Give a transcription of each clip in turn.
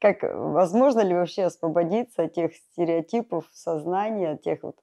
как э, возможно ли вообще освободиться от тех стереотипов сознания, от тех вот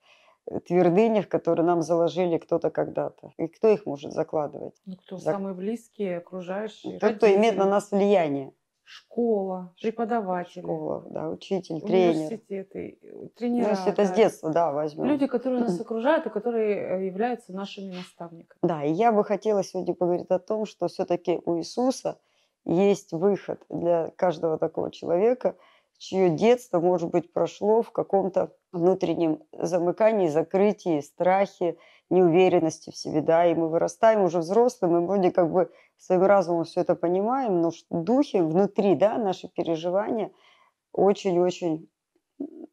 э, твердынях, которые нам заложили кто-то когда-то. И кто их может закладывать? Ну, кто Зак... самые близкие, окружающие. Ну, тот, родители. кто имеет на нас влияние. Школа, преподаватели. Школа, да, учитель, тренер. Университеты, э, тренера. Университеты да. с детства, да, возьмем. Люди, которые нас окружают и которые являются нашими наставниками. Да, и я бы хотела сегодня поговорить о том, что все-таки у Иисуса – есть выход для каждого такого человека, чье детство, может быть, прошло в каком-то внутреннем замыкании, закрытии, страхе, неуверенности в себе, да, и мы вырастаем уже взрослым, и вроде как бы своим разумом все это понимаем, но в духе, внутри, да, наши переживания очень-очень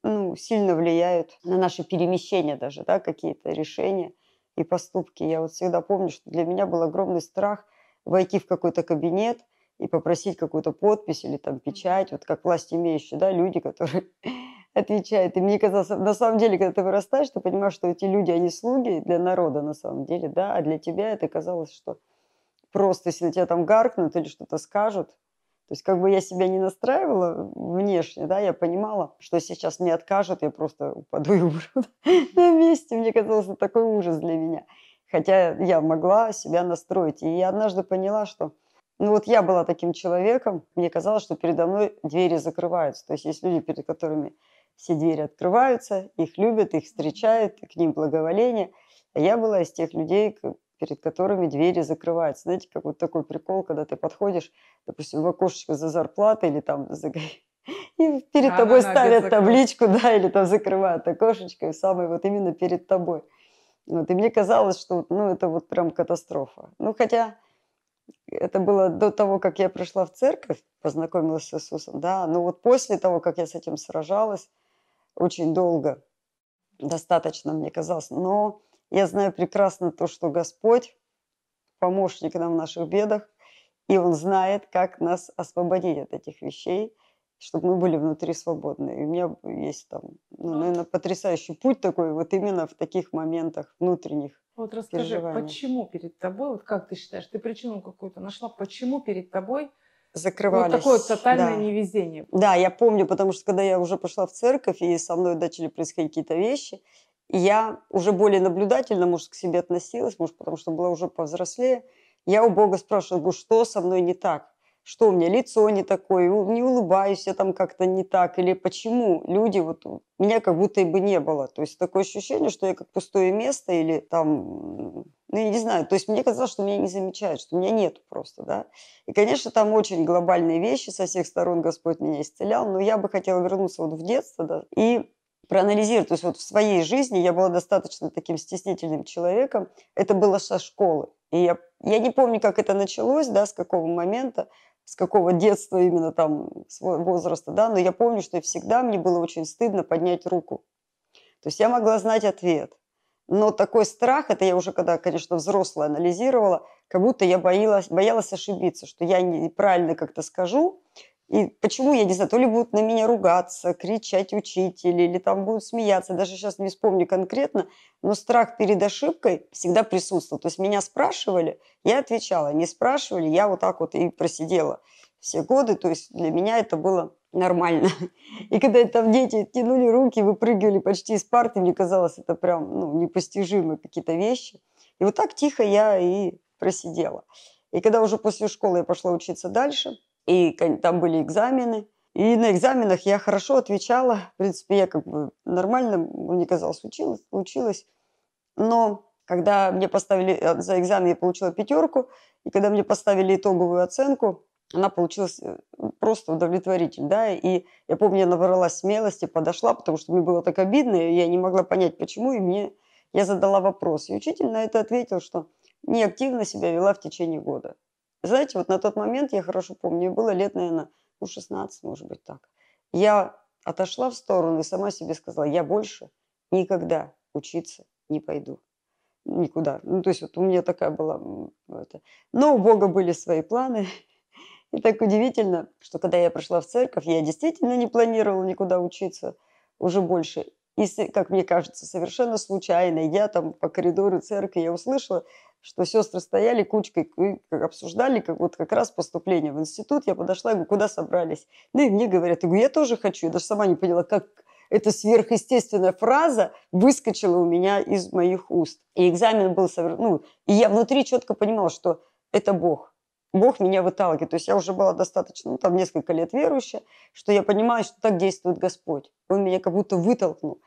ну, сильно влияют на наши перемещения даже, да, какие-то решения и поступки. Я вот всегда помню, что для меня был огромный страх войти в какой-то кабинет – и попросить какую-то подпись или там печать, вот как власть имеющие, да, люди, которые отвечают. И мне казалось, на самом деле, когда ты вырастаешь, ты понимаешь, что эти люди, они слуги для народа на самом деле, да, а для тебя это казалось, что просто если на тебя там гаркнут или что-то скажут, то есть как бы я себя не настраивала внешне, да, я понимала, что сейчас мне откажут, я просто упаду и умру на месте. Мне казалось, это такой ужас для меня. Хотя я могла себя настроить. И я однажды поняла, что ну вот я была таким человеком, мне казалось, что передо мной двери закрываются. То есть есть люди, перед которыми все двери открываются, их любят, их встречают, к ним благоволение. А я была из тех людей, перед которыми двери закрываются. Знаете, как вот такой прикол, когда ты подходишь, допустим, в окошечко за зарплатой или там за... И перед а, тобой она, ставят табличку, да, или там закрывают окошечко, и самое вот именно перед тобой. Вот, и мне казалось, что ну, это вот прям катастрофа. Ну, хотя это было до того, как я пришла в церковь, познакомилась с Иисусом, да, но вот после того, как я с этим сражалась, очень долго, достаточно, мне казалось, но я знаю прекрасно то, что Господь помощник нам в наших бедах, и Он знает, как нас освободить от этих вещей, чтобы мы были внутри свободны. И у меня есть там, ну, наверное, потрясающий путь такой, вот именно в таких моментах внутренних вот расскажи, почему перед тобой, вот как ты считаешь, ты причину какую-то нашла, почему перед тобой закрывались. Вот такое вот тотальное да. невезение. Да, я помню, потому что когда я уже пошла в церковь, и со мной начали происходить какие-то вещи, я уже более наблюдательно, может, к себе относилась, может, потому что была уже повзрослее, я у Бога спрашивала, говорю, что со мной не так? что у меня лицо не такое, не улыбаюсь я там как-то не так, или почему люди вот меня как будто и бы не было. То есть такое ощущение, что я как пустое место или там, ну я не знаю, то есть мне казалось, что меня не замечают, что меня нет просто, да. И, конечно, там очень глобальные вещи, со всех сторон Господь меня исцелял, но я бы хотела вернуться вот в детство, да, и проанализировать, то есть вот в своей жизни я была достаточно таким стеснительным человеком, это было со школы. И я, я не помню, как это началось, да, с какого момента, с какого детства именно там, с возраста, да, но я помню, что всегда мне было очень стыдно поднять руку. То есть я могла знать ответ. Но такой страх, это я уже когда, конечно, взрослая анализировала, как будто я боялась, боялась ошибиться, что я неправильно как-то скажу, и почему, я не знаю, то ли будут на меня ругаться, кричать учители, или там будут смеяться, даже сейчас не вспомню конкретно, но страх перед ошибкой всегда присутствовал. То есть меня спрашивали, я отвечала, не спрашивали, я вот так вот и просидела все годы. То есть для меня это было нормально. И когда там дети тянули руки, выпрыгивали почти из парты, мне казалось, это прям ну, непостижимые какие-то вещи. И вот так тихо я и просидела. И когда уже после школы я пошла учиться дальше – и там были экзамены. И на экзаменах я хорошо отвечала. В принципе, я как бы нормально, мне казалось, училась. училась. Но когда мне поставили э, за экзамен, я получила пятерку. И когда мне поставили итоговую оценку, она получилась э, просто удовлетворительной, да, и я помню, я набралась смелости, подошла, потому что мне было так обидно, и я не могла понять, почему, и мне, я задала вопрос, и учитель на это ответил, что неактивно себя вела в течение года. Знаете, вот на тот момент, я хорошо помню, мне было лет, наверное, ну, 16, может быть, так. Я отошла в сторону и сама себе сказала, я больше никогда учиться не пойду никуда. Ну, то есть вот у меня такая была... Это. Но у Бога были свои планы. И так удивительно, что когда я пришла в церковь, я действительно не планировала никуда учиться уже больше. И, как мне кажется, совершенно случайно я там по коридору церкви я услышала, что сестры стояли кучкой, обсуждали как вот как раз поступление в институт. Я подошла, я говорю, куда собрались? Ну и мне говорят, я говорю, я тоже хочу. Я даже сама не поняла, как эта сверхъестественная фраза выскочила у меня из моих уст. И экзамен был совершенно... Ну, и я внутри четко понимала, что это Бог. Бог меня выталкивает. То есть я уже была достаточно, ну, там, несколько лет верующая, что я понимаю, что так действует Господь. Он меня как будто вытолкнул.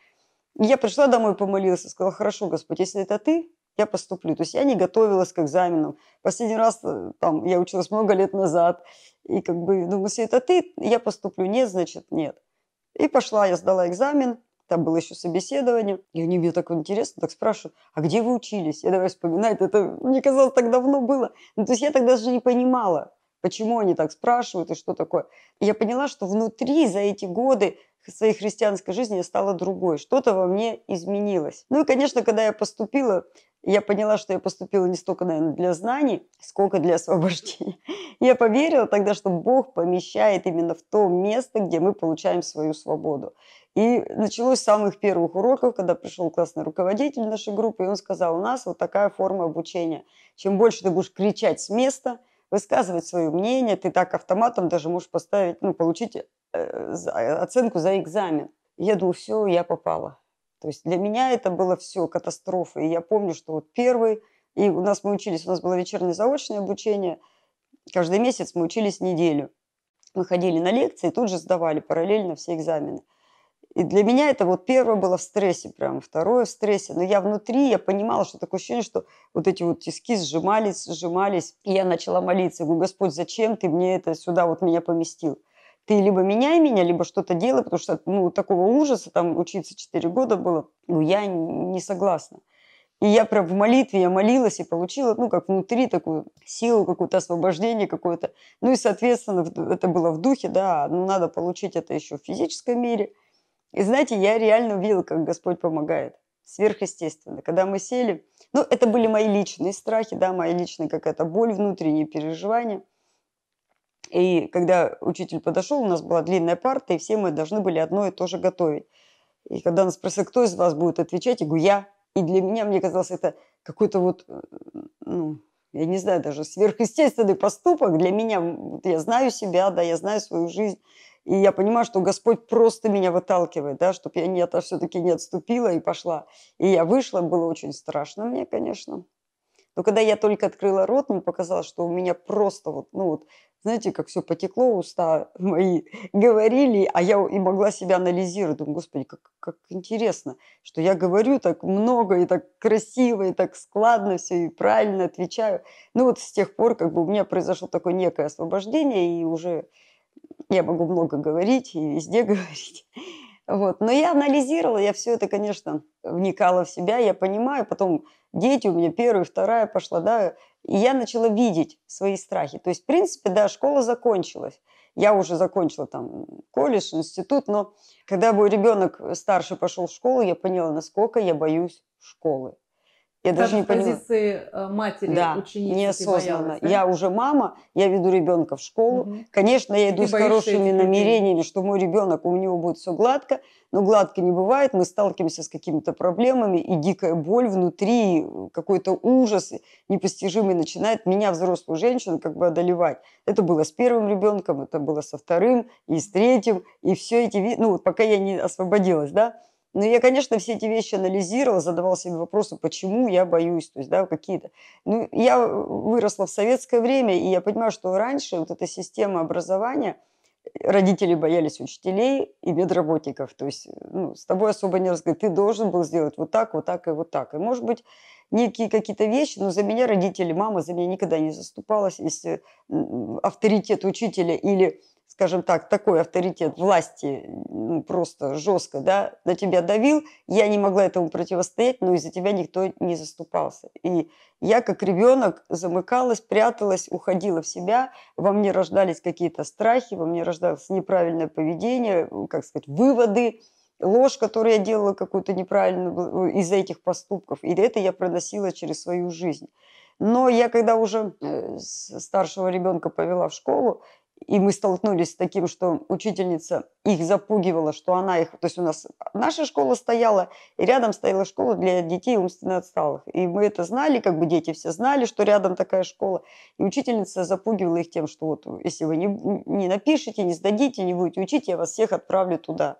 я пришла домой, помолилась и сказала, хорошо, Господь, если это Ты, я поступлю. То есть я не готовилась к экзаменам. Последний раз э, там, я училась много лет назад. И как бы думаю, если это а ты, я поступлю. Нет, значит, нет. И пошла, я сдала экзамен, там было еще собеседование. И они мне так интересно, так спрашивают, а где вы учились? Я давай вспоминать, это мне казалось так давно было. Ну, то есть я тогда даже не понимала, почему они так спрашивают и что такое. И я поняла, что внутри за эти годы своей христианской жизни я стала другой. Что-то во мне изменилось. Ну и, конечно, когда я поступила, я поняла, что я поступила не столько, наверное, для знаний, сколько для освобождения. Я поверила тогда, что Бог помещает именно в то место, где мы получаем свою свободу. И началось с самых первых уроков, когда пришел классный руководитель нашей группы, и он сказал, у нас вот такая форма обучения. Чем больше ты будешь кричать с места, высказывать свое мнение, ты так автоматом даже можешь поставить, ну, получить э, оценку за экзамен. Я думаю, все, я попала. То есть для меня это было все катастрофа. И я помню, что вот первый, и у нас мы учились, у нас было вечернее заочное обучение, каждый месяц мы учились неделю. Мы ходили на лекции тут же сдавали параллельно все экзамены. И для меня это вот первое было в стрессе, прям второе в стрессе. Но я внутри, я понимала, что такое ощущение, что вот эти вот тиски сжимались, сжимались. И я начала молиться. говорю, Господь, зачем ты мне это сюда вот меня поместил? ты либо меняй меня, либо что-то делай, потому что ну, такого ужаса там учиться 4 года было, ну, я не согласна. И я прям в молитве, я молилась и получила, ну, как внутри такую силу, какое-то освобождение какое-то. Ну и, соответственно, это было в духе, да, ну, надо получить это еще в физическом мире. И знаете, я реально увидела, как Господь помогает. Сверхъестественно. Когда мы сели, ну, это были мои личные страхи, да, мои личные какая-то боль внутренние переживания – и когда учитель подошел, у нас была длинная парта, и все мы должны были одно и то же готовить. И когда нас спросили, кто из вас будет отвечать, я говорю, я. И для меня, мне казалось, это какой-то вот, э, ну, я не знаю, даже сверхъестественный поступок. Для меня, я знаю себя, да, я знаю свою жизнь. И я понимаю, что Господь просто меня выталкивает, да, чтобы я не, а все-таки не отступила и пошла. И я вышла, было очень страшно мне, конечно. Но когда я только открыла рот, мне показалось, что у меня просто вот, ну вот, знаете, как все потекло, уста мои говорили, а я и могла себя анализировать. Думаю, господи, как, как интересно, что я говорю так много и так красиво, и так складно все, и правильно отвечаю. Ну вот с тех пор как бы у меня произошло такое некое освобождение, и уже я могу много говорить и везде говорить. Вот. Но я анализировала, я все это, конечно, вникала в себя, я понимаю, потом дети у меня первая, вторая пошла, да, и я начала видеть свои страхи. То есть, в принципе, да, школа закончилась. Я уже закончила там колледж, институт, но когда мой ребенок старше пошел в школу, я поняла, насколько я боюсь школы. Я как даже не понимаю. позиции э, матери, да, ученицы. Неосознанно. да? Я уже мама, я веду ребенка в школу. Угу. Конечно, я иду Ты с хорошими намерениями, что мой ребенок, у него будет все гладко, но гладко не бывает. Мы сталкиваемся с какими-то проблемами, и дикая боль внутри, э, какой-то ужас непостижимый начинает меня, взрослую женщину, как бы одолевать. Это было с первым ребенком, это было со вторым, и с третьим, и все эти... Ну, пока я не освободилась, да, но ну, я, конечно, все эти вещи анализировала, задавала себе вопросы, почему я боюсь, то есть, да, какие-то. Ну, я э, выросла в советское время, и я понимаю, что раньше вот эта система образования, э, родители боялись учителей и медработников. То есть э, ну, с тобой особо не разговаривают. Ты должен был сделать вот так, вот так и вот так. И, может быть, некие какие-то вещи, но за меня родители, мама за меня никогда не заступалась. Если авторитет учителя или скажем так, такой авторитет власти ну, просто жестко да, на тебя давил, я не могла этому противостоять, но из-за тебя никто не заступался. И я, как ребенок, замыкалась, пряталась, уходила в себя, во мне рождались какие-то страхи, во мне рождалось неправильное поведение, э, как сказать, выводы, ложь, которую я делала какую-то неправильную э, из-за этих поступков. И это я проносила через свою жизнь. Но я когда уже э, старшего ребенка повела в школу, и мы столкнулись с таким, что учительница их запугивала, что она их... То есть у нас наша школа стояла, и рядом стояла школа для детей умственно отсталых. И мы это знали, как бы дети все знали, что рядом такая школа. И учительница запугивала их тем, что вот если вы не, не напишете, не сдадите, не будете учить, я вас всех отправлю туда.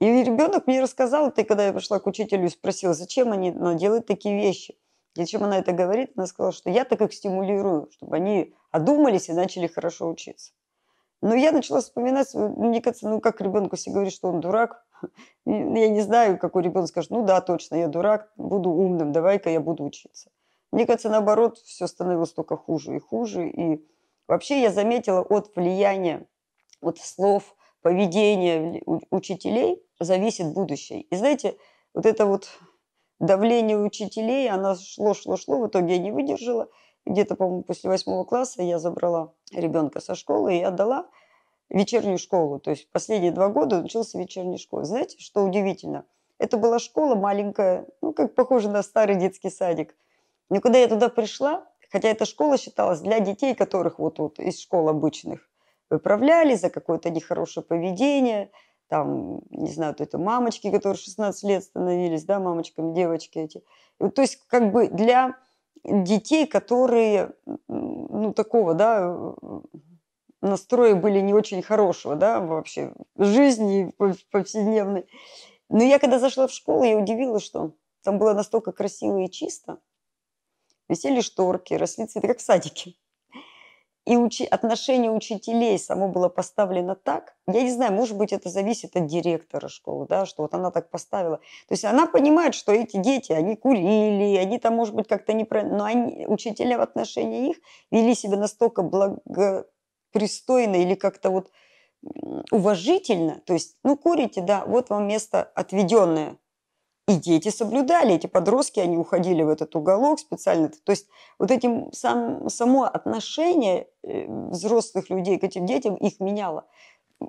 И ребенок мне рассказал, ты когда я пришла к учителю и спросила, зачем они делают такие вещи – зачем она это говорит? Она сказала, что я так их стимулирую, чтобы они одумались и начали хорошо учиться. Но я начала вспоминать, ну, мне кажется, ну как ребенку все говорит, что он дурак. Ну, я не знаю, какой ребенок скажет, ну да, точно, я дурак, буду умным, давай-ка я буду учиться. Мне кажется, наоборот, все становилось только хуже и хуже. И вообще я заметила от влияния, от слов, поведения учителей зависит будущее. И знаете, вот это вот давление учителей, она шло, шло, шло, в итоге я не выдержала. Где-то, по-моему, после восьмого класса я забрала ребенка со школы и отдала вечернюю школу. То есть последние два года учился в вечерней школе. Знаете, что удивительно? Это была школа маленькая, ну, как похоже на старый детский садик. Но когда я туда пришла, хотя эта школа считалась для детей, которых вот, вот из школ обычных выправляли за какое-то нехорошее поведение – там, не знаю, вот это мамочки, которые 16 лет становились, да, мамочками, девочки эти. И, то есть как бы для детей, которые, ну, такого, да, настроя были не очень хорошего, да, вообще, жизни повседневной. Но я когда зашла в школу, я удивилась, что там было настолько красиво и чисто. Висели шторки, росли цветы, как в садике и учи... отношение учителей само было поставлено так, я не знаю, может быть, это зависит от директора школы, да, что вот она так поставила. То есть она понимает, что эти дети, они курили, они там, может быть, как-то неправильно, но они, учителя в отношении их вели себя настолько благопристойно или как-то вот уважительно, то есть, ну, курите, да, вот вам место отведенное, и дети соблюдали, эти подростки, они уходили в этот уголок специально. То есть вот этим сам, само отношение э, взрослых людей к этим детям их меняло.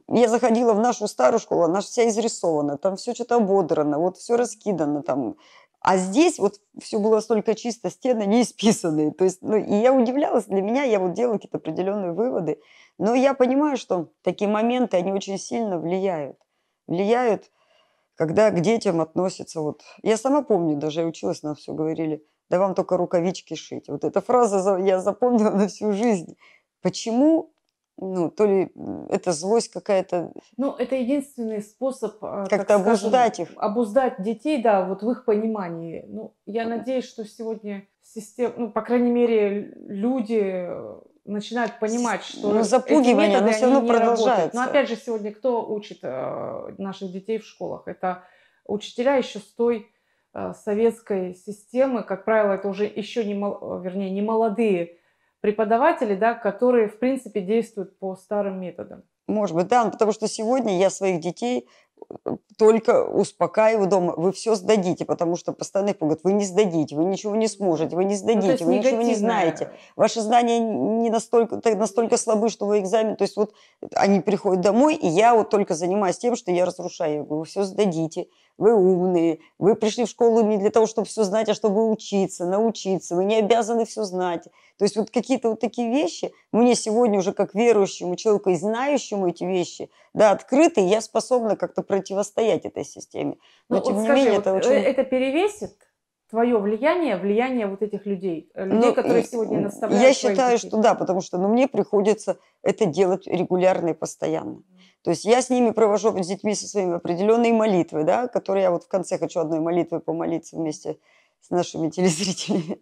Я заходила в нашу старую школу, она вся изрисована, там все что-то ободрано, вот все раскидано там. А здесь вот все было столько чисто, стены не исписанные. То есть, ну, и я удивлялась, для меня я вот делала какие-то определенные выводы. Но я понимаю, что такие моменты, они очень сильно влияют. Влияют когда к детям относятся вот... Я сама помню, даже я училась, нам все говорили, да вам только рукавички шить. Вот эта фраза я запомнила на всю жизнь. Почему ну, то ли это злость какая-то. Ну, это единственный способ а, как-то обуздать скажем, их. Обуздать детей, да, вот в их понимании. Ну, я надеюсь, что сегодня система, ну, по крайней мере, люди э, начинают понимать, что ну, запугивание, эти методы, но все равно продолжаются. Но опять же, сегодня кто учит э, наших детей в школах? Это учителя еще с той э, советской системы, как правило, это уже еще не, мол, э, вернее, не молодые преподаватели, да, которые, в принципе, действуют по старым методам. Может быть, да, потому что сегодня я своих детей только успокаиваю дома, вы все сдадите, потому что постоянно пугают, вы не сдадите, вы ничего не сможете, вы не ну, сдадите, ну, вы ничего не знаете. Ваши знания не настолько, так, настолько слабы, что вы экзамен, то есть вот они приходят домой, и я вот только занимаюсь тем, что я разрушаю, я говорю, вы все сдадите, вы умные, вы пришли в школу не для того, чтобы все знать, а чтобы учиться, научиться, вы не обязаны все знать. То есть вот какие-то вот такие вещи, мне сегодня уже как верующему человеку и знающему эти вещи, да, открытый, я способна как-то противостоять этой системе. Но, Но ну, тем не скажи, менее, вот это э, очень... Это перевесит твое влияние, влияние вот этих людей, э, людей, ну, которые сегодня наставляют. Я считаю, детей. что да, потому что ну, мне приходится это делать регулярно и постоянно. То есть я с ними провожу, с детьми со своими определенные молитвы, да, которые я вот в конце хочу одной молитвы помолиться вместе с нашими телезрителями,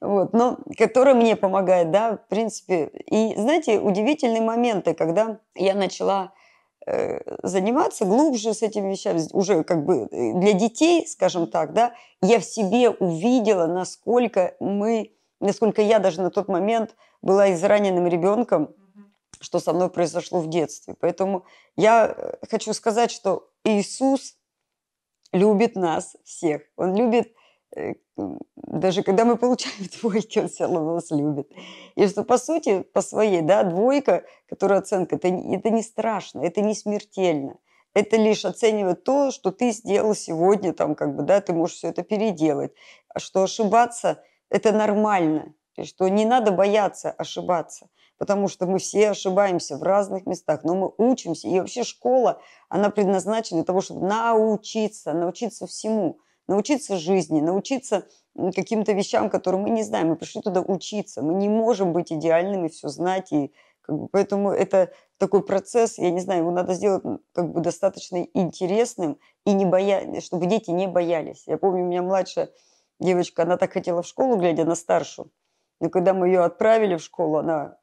вот, но которая мне помогает, да, в принципе. И, знаете, удивительные моменты, когда я начала э, заниматься глубже с этими вещами, уже как бы э, для детей, скажем так, да, я в себе увидела, насколько мы, насколько я даже на тот момент была израненным ребенком, что со мной произошло в детстве. Поэтому я э, хочу сказать, что Иисус любит нас всех. Он любит, э, даже когда мы получаем двойки, он все равно нас любит. И что, по сути, по своей, да, двойка, которая оценка, это, это не страшно, это не смертельно. Это лишь оценивает то, что ты сделал сегодня, там, как бы, да, ты можешь все это переделать. а Что ошибаться – это нормально, что не надо бояться ошибаться потому что мы все ошибаемся в разных местах, но мы учимся. И вообще школа, она предназначена для того, чтобы научиться, научиться всему, научиться жизни, научиться каким-то вещам, которые мы не знаем. Мы пришли туда учиться. Мы не можем быть идеальными, все знать. И как бы, поэтому это такой процесс, я не знаю, его надо сделать как бы достаточно интересным и не боя... чтобы дети не боялись. Я помню, у меня младшая девочка, она так хотела в школу, глядя на старшую. Но когда мы ее отправили в школу, она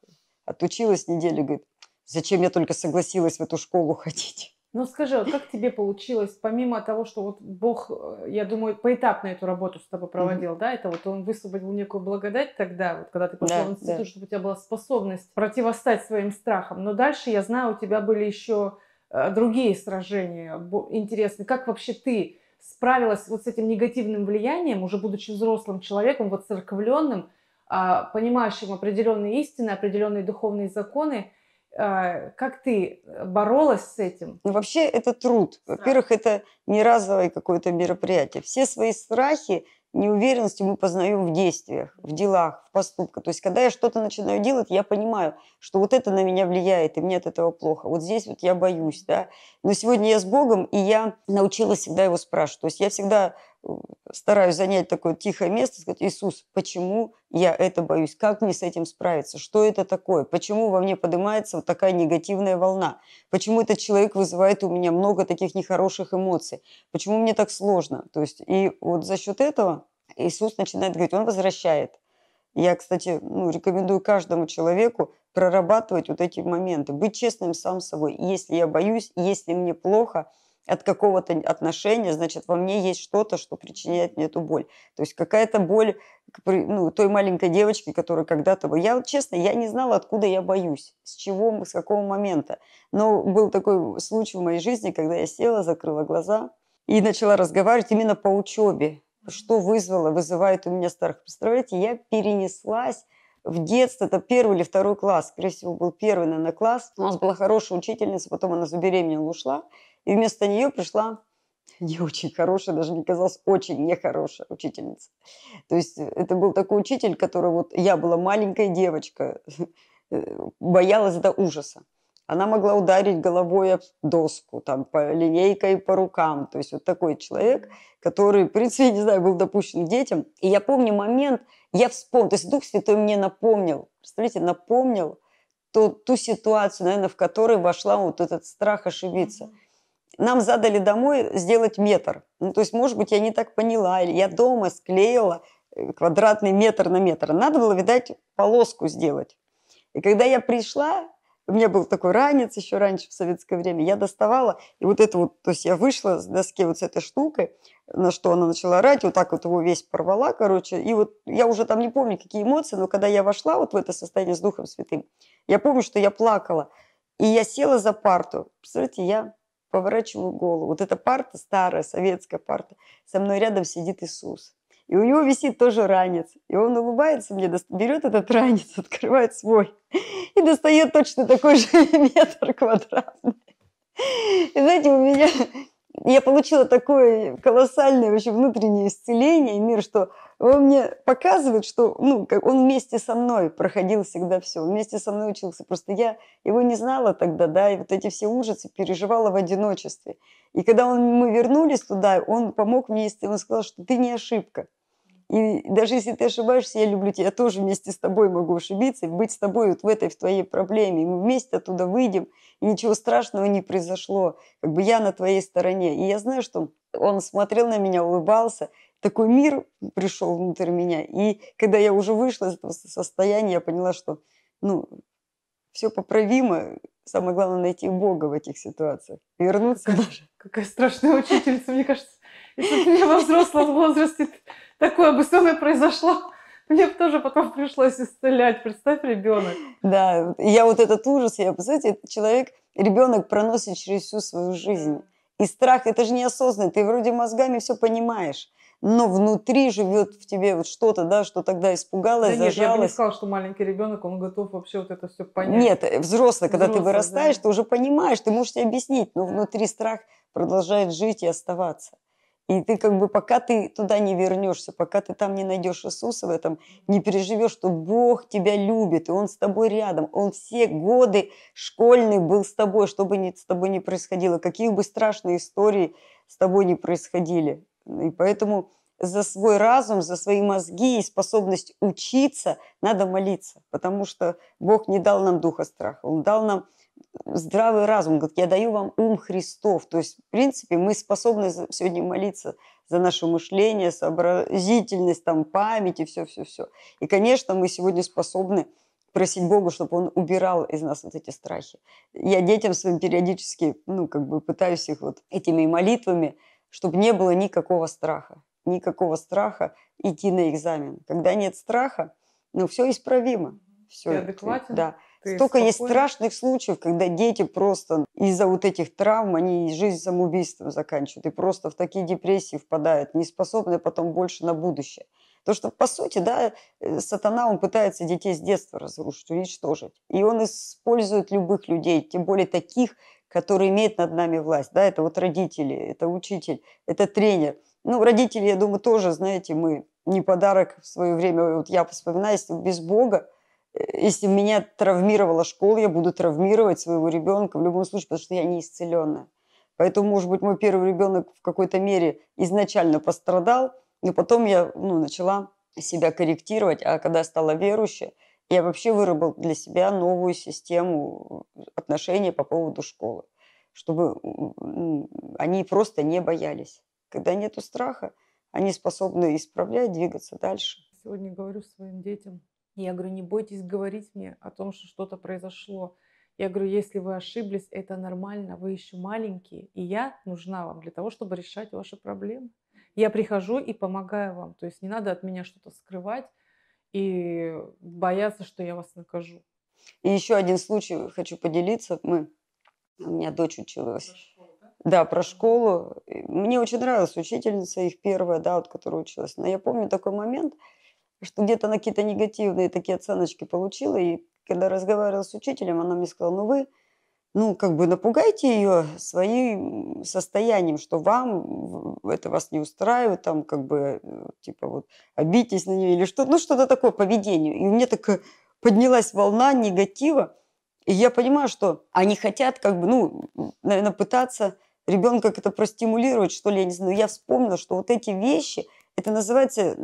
отучилась неделю, говорит, зачем я только согласилась в эту школу ходить. Ну скажи, вот как тебе получилось, помимо того, что вот Бог, э, я думаю, поэтапно эту работу с тобой проводил, mm-hmm. да, это вот он высвободил некую благодать тогда, вот когда ты пошел, да, в институт, да. чтобы у тебя была способность противостать своим страхам. Но дальше, я знаю, у тебя были еще э, другие сражения интересные. Как вообще ты справилась вот с этим негативным влиянием, уже будучи взрослым человеком, вот церковленным, а, понимающим определенные истины, определенные духовные законы, а, как ты э, боролась с этим? Ну, вообще это труд. Во-первых, это не разовое какое-то мероприятие. Все свои страхи, неуверенности мы познаем в действиях, в делах, в поступках. То есть, когда я что-то начинаю делать, я понимаю, что вот это на меня влияет, и мне от этого плохо. Вот здесь вот я боюсь, да. Но сегодня я с Богом, и я научилась всегда его спрашивать. То есть, я всегда стараюсь занять такое тихое место, сказать, Иисус, почему я это боюсь? Как мне с этим справиться? Что это такое? Почему во мне поднимается вот такая негативная волна? Почему этот человек вызывает у меня много таких нехороших эмоций? Почему мне так сложно? То есть, и вот за счет этого Иисус начинает говорить, он возвращает. Я, кстати, ну, рекомендую каждому человеку прорабатывать вот эти моменты, быть честным сам собой. Если я боюсь, если мне плохо – от какого-то отношения, значит, во мне есть что-то, что причиняет мне эту боль. То есть какая-то боль ну, той маленькой девочки, которая когда-то была. Я, честно, я не знала, откуда я боюсь, с чего, с какого момента. Но был такой случай в моей жизни, когда я села, закрыла глаза и начала разговаривать именно по учебе, что вызвало, вызывает у меня страх. Представляете, я перенеслась в детстве, это первый или второй класс, скорее всего, был первый, наверное, класс. У нас была хорошая учительница, потом она забеременела, ушла. И вместо нее пришла не очень хорошая, даже мне казалось, очень нехорошая учительница. То есть э, это был такой учитель, который вот я была маленькая девочка, э, боялась до ужаса. Она могла ударить головой об доску, там, по линейкой, по рукам. То есть вот такой человек, который, в принципе, я не знаю, был допущен к детям. И я помню момент, я вспомнил, то есть Дух Святой мне напомнил, представляете, напомнил ту, ту ситуацию, наверное, в которой вошла вот этот страх ошибиться. Нам задали домой сделать метр. Ну, то есть, может быть, я не так поняла, или я дома склеила э, квадратный метр на метр. Надо было, видать, полоску сделать. И когда я пришла, у меня был такой ранец еще раньше, в советское время. Я доставала, и вот это вот, то есть я вышла с доски вот с этой штукой, на что она начала орать, вот так вот его весь порвала, короче. И вот я уже там не помню, какие эмоции, но когда я вошла вот в это состояние с Духом Святым, я помню, что я плакала. И я села за парту. Смотрите, я поворачиваю голову. Вот эта парта, старая советская парта, со мной рядом сидит Иисус. И у него висит тоже ранец. И он улыбается мне, берет этот ранец, открывает свой. и достает точно такой же метр квадратный. И знаете, у меня... Я получила такое колоссальное вообще внутреннее исцеление, мир, что он мне показывает, что ну, как он вместе со мной проходил всегда все, вместе со мной учился. Просто я его не знала тогда, да, и вот эти все ужасы переживала в одиночестве. И когда он, мы вернулись туда, он помог мне, он сказал, что ты не ошибка, и даже если ты ошибаешься, я люблю тебя, я тоже вместе с тобой могу ошибиться быть с тобой вот в этой, в твоей проблеме. И мы вместе оттуда выйдем, и ничего страшного не произошло. Как бы я на твоей стороне. И я знаю, что он смотрел на меня, улыбался, такой мир пришел внутрь меня. И когда я уже вышла из этого состояния, я поняла, что ну, все поправимо. Самое главное найти Бога в этих ситуациях. вернуться. Какая, какая страшная учительница, мне кажется. Если бы меня во взрослом возрасте такое бы со мной произошло. Мне тоже потом пришлось исцелять. Представь, ребенок. Да, я вот этот ужас, я, представляете, человек, ребенок проносит через всю свою жизнь. И страх, это же неосознанно, ты вроде мозгами все понимаешь, но внутри живет в тебе вот что-то, да, что тогда испугалось, да зажалось. Нет, я бы не сказала, что маленький ребенок, он готов вообще вот это все понять. Нет, взрослый, э, взрослый когда ты вырастаешь, да. ты уже понимаешь, ты можешь себе объяснить, но внутри страх продолжает жить и оставаться. И ты как бы, пока ты туда не вернешься, пока ты там не найдешь Иисуса в этом, не переживешь, что Бог тебя любит, и Он с тобой рядом. Он все годы школьный был с тобой, что бы ни, с тобой не происходило, какие бы страшные истории с тобой не происходили. И поэтому за свой разум, за свои мозги и способность учиться надо молиться, потому что Бог не дал нам духа страха, Он дал нам здравый разум, говорит, я даю вам ум Христов. То есть, в принципе, мы способны сегодня молиться за наше мышление, сообразительность, там, память и все-все-все. И, конечно, мы сегодня способны просить Бога, чтобы Он убирал из нас вот эти страхи. Я детям своим периодически, ну, как бы пытаюсь их вот этими молитвами, чтобы не было никакого страха, никакого страха идти на экзамен. Когда нет страха, ну, все исправимо. Все, Ты адекватен? Да. Ты Столько спокойно. есть страшных случаев, когда дети просто из-за вот этих травм, они жизнь самоубийством заканчивают и просто в такие депрессии впадают, не способны потом больше на будущее. То, что, по сути, да, э, сатана, он пытается детей с детства разрушить, уничтожить. И он использует любых людей, тем более таких, которые имеют над нами власть. Да, это вот родители, это учитель, это тренер. Ну, родители, я думаю, тоже, знаете, мы не подарок в свое время. Вот я вспоминаю, если без Бога, Э, если меня травмировала школа, я буду травмировать своего ребенка в любом случае, потому что я не исцеленная. Поэтому, может быть, мой первый ребенок в какой-то мере изначально пострадал, но потом я ну, начала себя корректировать, а когда стала верующей, я вообще выработал для себя новую систему э, отношений по поводу школы, чтобы они просто не боялись. Когда нету страха, они способны исправлять, двигаться дальше. Сегодня говорю своим детям, я говорю, не бойтесь говорить мне о том, что что-то произошло. Я говорю, если вы ошиблись, это нормально, вы еще маленькие, и я нужна вам для того, чтобы решать ваши проблемы. Я прихожу и помогаю вам, то есть не надо от меня что-то скрывать и бояться, что я вас накажу. И еще один случай хочу поделиться. Мы, у меня дочь училась. Про школу, да? да, про школу. Мне очень нравилась учительница их первая, да, вот, которая училась. Но я помню такой момент, что где-то на какие-то негативные такие оценочки получила. И когда разговаривала с учителем, она мне сказала, ну вы, ну, как бы напугайте ее своим состоянием, что вам это вас не устраивает, там, как бы, э, типа, вот, обидитесь на нее или что ну, что-то такое поведение. И у меня так э, поднялась волна негатива, и я понимаю, что они хотят, как бы, ну, наверное, пытаться ребенка как-то простимулировать, что ли, я не знаю. я вспомнила, что вот эти вещи, это называется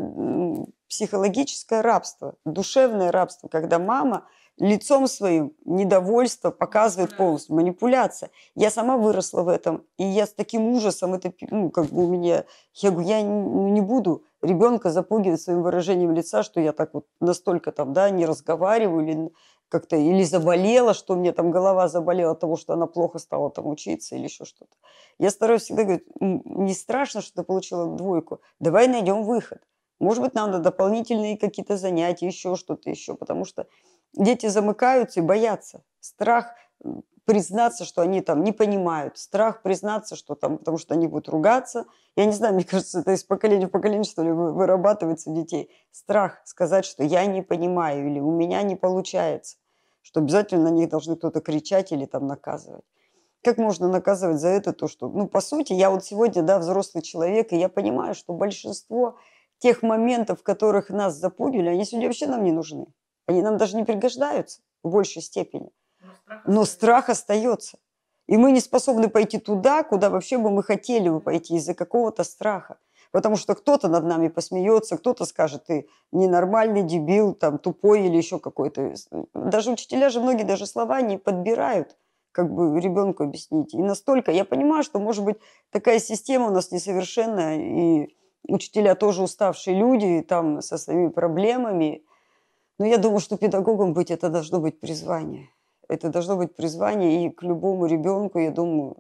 психологическое рабство, душевное рабство, когда мама лицом своим недовольство показывает полностью, манипуляция. Я сама выросла в этом, и я с таким ужасом, это, ну, как бы у меня, я говорю, я не, не буду ребенка запугивать своим выражением лица, что я так вот настолько там, да, не разговариваю или как-то, или заболела, что у меня там голова заболела от того, что она плохо стала там учиться или еще что-то. Я стараюсь всегда говорить, не страшно, что ты получила двойку, давай найдем выход – может быть, надо дополнительные какие-то занятия, еще что-то еще, потому что дети замыкаются и боятся. Страх признаться, что они там не понимают, страх признаться, что там, потому что они будут ругаться. Я не знаю, мне кажется, это из поколения в поколение, что ли, вырабатывается у детей. Страх сказать, что я не понимаю или у меня не получается, что обязательно на них должны кто-то кричать или там наказывать. Как можно наказывать за это то, что... Ну, по сути, я вот сегодня, да, взрослый человек, и я понимаю, что большинство тех моментов, которых нас запугивали, они сегодня вообще нам не нужны. Они нам даже не пригождаются в большей степени. Но страх, Но страх остается. И мы не способны пойти туда, куда вообще бы мы хотели бы пойти из-за какого-то страха. Потому что кто-то над нами посмеется, кто-то скажет, ты ненормальный дебил, там, тупой или еще какой-то. Даже учителя же многие даже слова не подбирают, как бы ребенку объяснить. И настолько, я понимаю, что, может быть, такая система у нас несовершенная, и Учителя тоже уставшие люди, там со своими проблемами. Но я думаю, что педагогом быть это должно быть призвание. Это должно быть призвание, и к любому ребенку, я думаю,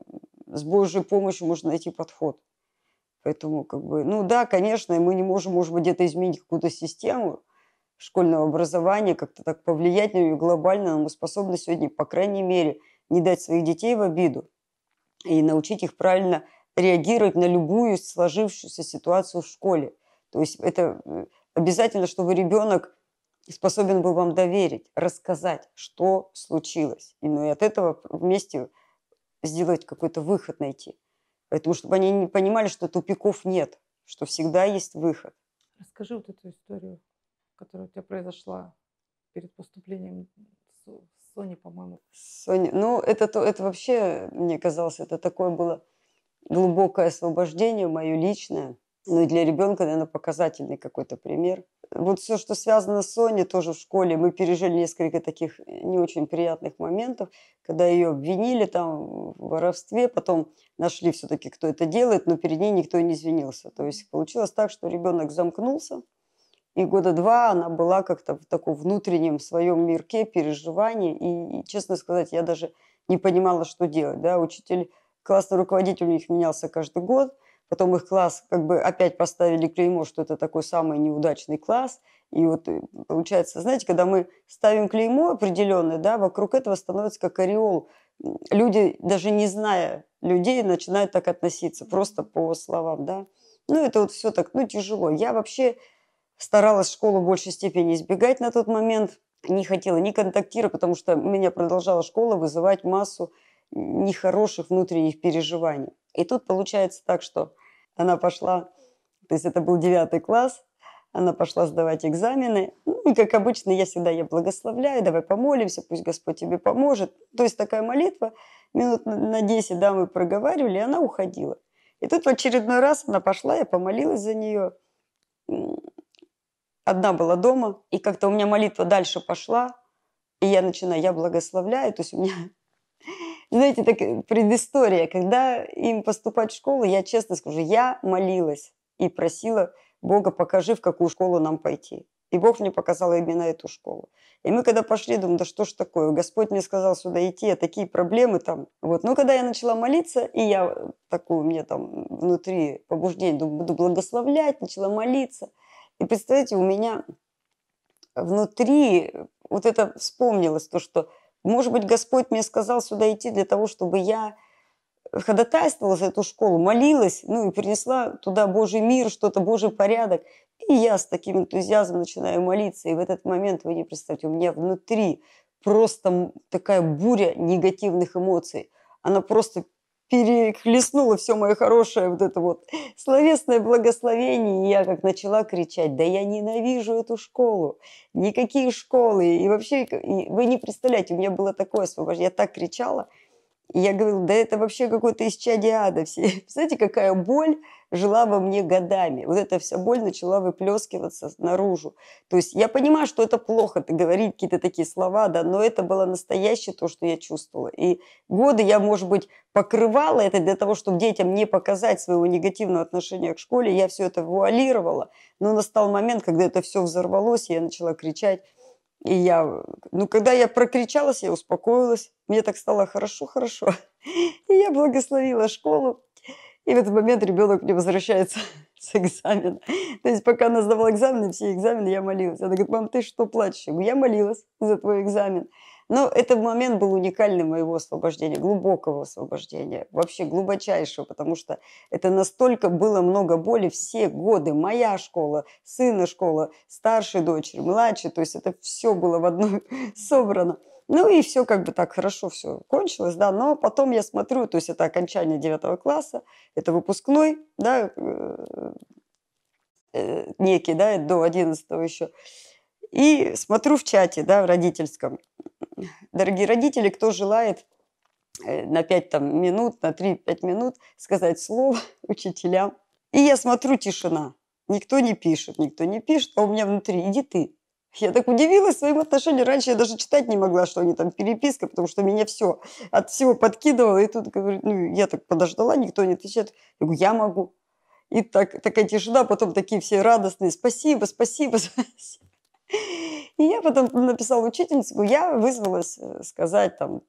с Божьей помощью можно найти подход. Поэтому, как бы, ну да, конечно, мы не можем, может быть, где-то изменить какую-то систему школьного образования, как-то так повлиять на нее глобально, но мы способны сегодня, по крайней мере, не дать своих детей в обиду и научить их правильно реагировать на любую сложившуюся ситуацию в школе. То есть это э, обязательно, чтобы ребенок способен был вам доверить, рассказать, что случилось. И, ну, и от этого вместе сделать какой-то выход найти. Поэтому, чтобы они не понимали, что тупиков нет, что всегда есть выход. Расскажи вот эту историю, которая у тебя произошла перед поступлением Сони, по-моему. Соня, ну это, то, это вообще, мне казалось, это такое было глубокое освобождение мое личное. Ну и для ребенка, наверное, показательный какой-то пример. Вот все, что связано с Соней, тоже в школе мы пережили несколько таких э, не очень приятных моментов, когда ее обвинили там в воровстве, потом нашли все-таки, кто это делает, но перед ней никто не извинился. То есть получилось так, что ребенок замкнулся, и года два она была как-то в таком внутреннем своем мирке переживаний. И, и, честно сказать, я даже не понимала, что делать. Да? Учитель Классный руководитель у них менялся каждый год. Потом их класс как бы опять поставили клеймо, что это такой самый неудачный класс. И вот э, получается, знаете, когда мы ставим клеймо определенное, да, вокруг этого становится как ореол. Люди, даже не зная людей, начинают так относиться, просто по словам, да. Ну, это вот все так, ну, тяжело. Я вообще старалась школу в большей степени избегать на тот момент. Не хотела ни контактировать, потому что меня продолжала школа вызывать массу нехороших внутренних переживаний. И тут получается так, что она пошла, то есть это был девятый класс, она пошла сдавать экзамены. Ну, и, как обычно, я всегда ее благословляю, давай помолимся, пусть Господь тебе поможет. То есть такая молитва, минут на 10, да, мы проговаривали, и она уходила. И тут в очередной раз она пошла, я помолилась за нее. Одна была дома, и как-то у меня молитва дальше пошла, и я начинаю, я благословляю, то есть у меня знаете, так э, предыстория. Когда им поступать в школу, я честно скажу, я молилась и просила Бога, покажи, в какую школу нам пойти. И Бог мне показал именно эту школу. И мы когда пошли, думаем, да что ж такое, Господь мне сказал сюда идти, а такие проблемы там. Вот. Но когда я начала молиться, и я э, такую, мне там внутри побуждение, думаю, буду благословлять, начала молиться. И представьте, у меня внутри вот это вспомнилось, то, что может быть, Господь мне сказал сюда идти для того, чтобы я ходатайствовала за эту школу, молилась, ну и принесла туда Божий мир, что-то, Божий порядок. И я с таким энтузиазмом начинаю молиться. И в этот момент, вы не представьте, у меня внутри просто такая буря негативных эмоций. Она просто перехлестнуло все мое хорошее вот это вот словесное благословение, и я как начала кричать, да я ненавижу эту школу, никакие школы, и вообще, и вы не представляете, у меня было такое освобождение, я так кричала, и я говорила, да это вообще какое-то исчадие ада, все, знаете какая боль, жила во мне годами. Вот эта вся боль начала выплескиваться наружу. То есть я понимаю, что это плохо, ты говорить какие-то такие слова, да, но это было настоящее то, что я чувствовала. И годы я, может быть, покрывала это для того, чтобы детям не показать своего негативного отношения к школе. Я все это вуалировала. Но настал момент, когда это все взорвалось, я начала кричать. И я, ну, когда я прокричалась, я успокоилась. Мне так стало хорошо-хорошо. И я благословила школу. И в этот момент ребенок не возвращается с экзамена. То есть пока она сдавала экзамены, все экзамены, я молилась. Она говорит, мам, ты что плачешь? Я говорю, я молилась за твой экзамен. Но этот момент был уникальным моего освобождения, глубокого освобождения, вообще глубочайшего, потому что это настолько было много боли все годы. Моя школа, сына школа, старшая дочь, младшей, то есть это все было в одной собрано. Ну и все как бы так хорошо все кончилось, да, но потом я смотрю, то есть это окончание девятого класса, это выпускной, да, э, э, некий, да, до одиннадцатого еще. И смотрю в чате, да, в родительском. Дорогие родители, кто желает э, на 5 там, минут, на 3-5 минут сказать слово учителям. И я смотрю, тишина. Никто не пишет, никто не пишет, а у меня внутри, иди ты. Я так удивилась своим отношениям. Раньше я даже читать не могла, что они там переписка, потому что меня все от всего подкидывало. И тут, говорит, ну, я так подождала, никто не отвечает. Я говорю, я могу. И так, такая тишина, потом такие все радостные. Спасибо, спасибо, спасибо. И я потом написала учительнице, я вызвалась э, сказать там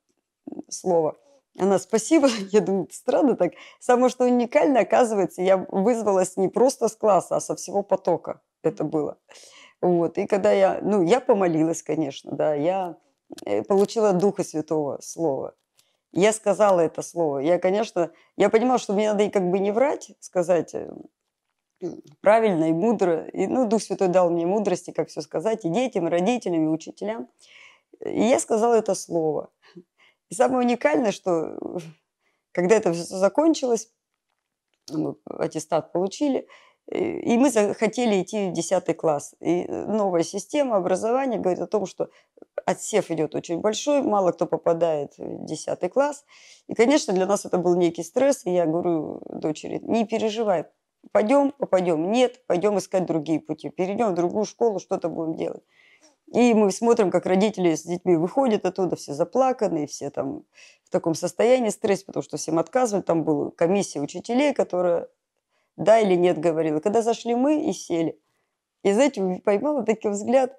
слово. Она, спасибо. Я думаю, странно так. Самое, что уникально, оказывается, я вызвалась не просто с класса, а со всего потока это было. Вот. И когда я, ну, я помолилась, конечно, да, я э, получила Духа Святого Слова. Я сказала это слово. Я, конечно, я понимала, что мне надо и как бы не врать, сказать э, правильно и мудро. И, ну, Дух Святой дал мне мудрости, как все сказать, и детям, и родителям, и учителям. И я сказала это слово. И самое уникальное, что э, когда это все закончилось, мы аттестат получили – и мы хотели идти в 10 класс. И э, новая система образования говорит о том, что отсев идет очень большой, мало кто попадает в 10 класс. И, конечно, для нас это был некий стресс. И я говорю дочери, не переживай, пойдем, попадем, нет, пойдем искать другие пути, перейдем в другую школу, что-то будем делать. И мы смотрим, как родители с детьми выходят оттуда, все заплаканные, все там в таком состоянии стресс, потому что всем отказывали. Там была комиссия учителей, которая да или нет говорила. Когда зашли мы и сели, и, знаете, поймала такой взгляд.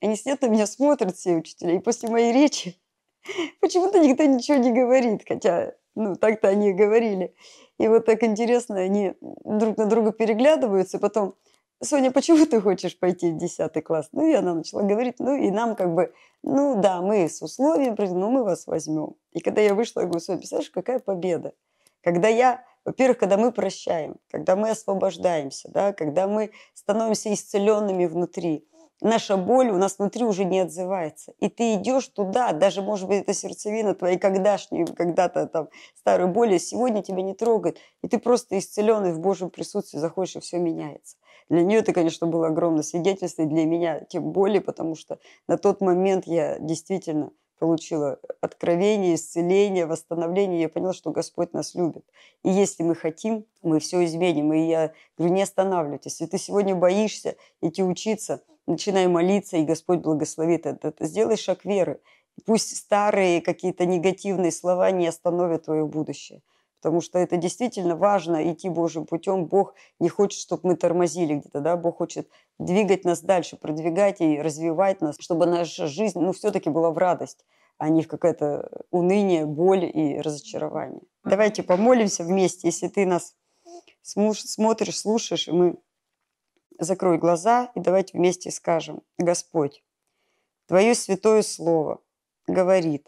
Они сидят на меня, смотрят все учителя. И после моей речи почему-то никто ничего не говорит, хотя, ну, так-то они и говорили. И вот так интересно, они друг на друга переглядываются, потом Соня, почему ты хочешь пойти в 10 класс? Ну, и она начала говорить, ну, и нам как бы, ну, да, мы с условием, но ну, мы вас возьмем. И когда я вышла, я говорю, Соня, представляешь, какая победа? Когда я во-первых, когда мы прощаем, когда мы освобождаемся, да, когда мы становимся исцеленными внутри, наша боль у нас внутри уже не отзывается. И ты идешь туда, даже, может быть, это сердцевина твоей когдашней, когда-то там старой боли, сегодня тебя не трогает, и ты просто исцеленный в Божьем присутствии заходишь, и все меняется. Для нее это, конечно, было огромное свидетельство, и для меня тем более, потому что на тот момент я действительно получила откровение, исцеление, восстановление. Я поняла, что Господь нас любит. И если мы хотим, мы все изменим. И я говорю, не останавливайтесь. Если ты сегодня боишься идти учиться, начинай молиться, и Господь благословит это. Сделай шаг веры. Пусть старые какие-то негативные слова не остановят твое будущее потому что это действительно важно, идти Божьим путем. Бог не хочет, чтобы мы тормозили где-то, да, Бог хочет двигать нас дальше, продвигать и развивать нас, чтобы наша жизнь, ну, все-таки была в радость, а не в какое-то уныние, боль и разочарование. Давайте помолимся вместе, если ты нас смотришь, слушаешь, и мы закрой глаза и давайте вместе скажем, Господь, Твое святое Слово говорит,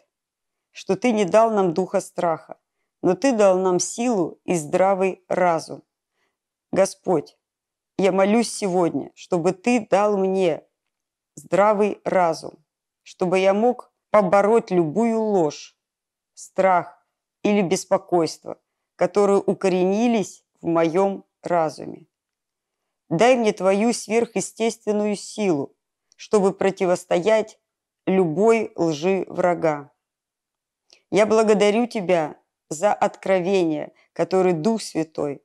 что Ты не дал нам духа страха, но Ты дал нам силу и здравый разум. Господь, я молюсь сегодня, чтобы Ты дал мне здравый разум, чтобы я мог побороть любую ложь, страх или беспокойство, которые укоренились в моем разуме. Дай мне Твою сверхъестественную силу, чтобы противостоять любой лжи врага. Я благодарю Тебя за откровение, которое Дух Святой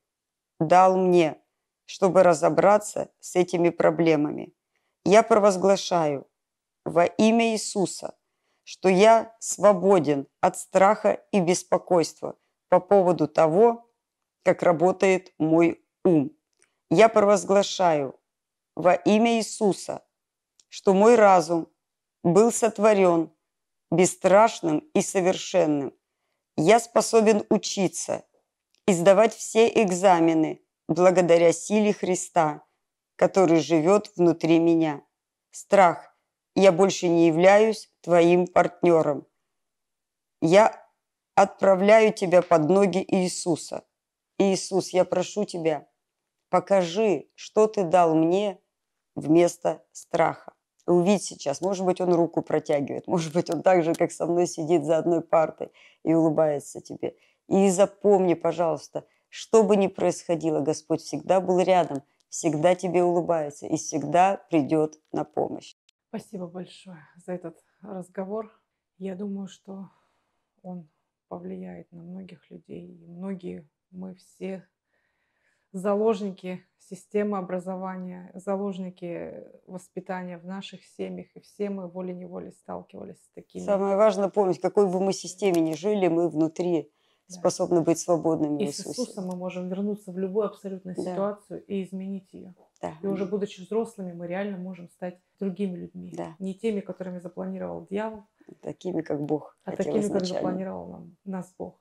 дал мне, чтобы разобраться с этими проблемами. Я провозглашаю во имя Иисуса, что я свободен от страха и беспокойства по поводу того, как работает мой ум. Я провозглашаю во имя Иисуса, что мой разум был сотворен бесстрашным и совершенным, я способен учиться и сдавать все экзамены благодаря силе Христа, который живет внутри меня. Страх. Я больше не являюсь твоим партнером. Я отправляю тебя под ноги Иисуса. Иисус, я прошу тебя, покажи, что ты дал мне вместо страха увидеть сейчас. Может быть, он руку протягивает, может быть, он так же, как со мной, сидит за одной партой и улыбается тебе. И запомни, пожалуйста, что бы ни происходило, Господь всегда был рядом, всегда тебе улыбается и всегда придет на помощь. Спасибо большое за этот разговор. Я думаю, что он повлияет на многих людей. И многие мы все заложники системы образования, заложники воспитания в наших семьях, и все мы волей-неволей сталкивались с такими. Самое важное помнить, какой бы мы системе ни жили, мы внутри да. способны быть свободными. И Иисусе. с Иисусом мы можем вернуться в любую абсолютную да. ситуацию и изменить ее. Да. И уже будучи взрослыми, мы реально можем стать другими людьми. Да. Не теми, которыми запланировал дьявол. Такими, как Бог. А такими, изначально. как запланировал нам, нас Бог.